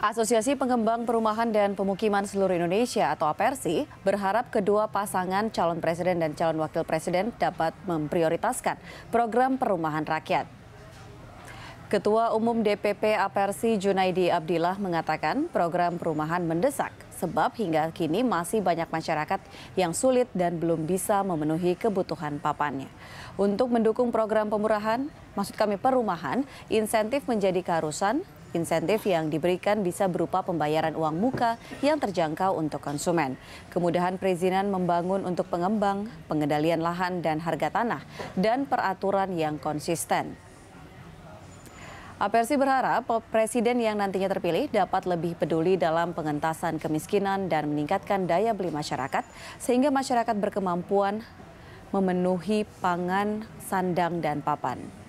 Asosiasi Pengembang Perumahan dan Pemukiman Seluruh Indonesia atau APERSI berharap kedua pasangan calon presiden dan calon wakil presiden dapat memprioritaskan program perumahan rakyat. Ketua Umum DPP APERSI Junaidi Abdillah mengatakan program perumahan mendesak sebab hingga kini masih banyak masyarakat yang sulit dan belum bisa memenuhi kebutuhan papannya. Untuk mendukung program pemurahan, maksud kami perumahan, insentif menjadi keharusan. Insentif yang diberikan bisa berupa pembayaran uang muka yang terjangkau untuk konsumen, kemudahan perizinan membangun untuk pengembang, pengendalian lahan dan harga tanah, dan peraturan yang konsisten. Apersi berharap presiden yang nantinya terpilih dapat lebih peduli dalam pengentasan kemiskinan dan meningkatkan daya beli masyarakat sehingga masyarakat berkemampuan memenuhi pangan, sandang, dan papan.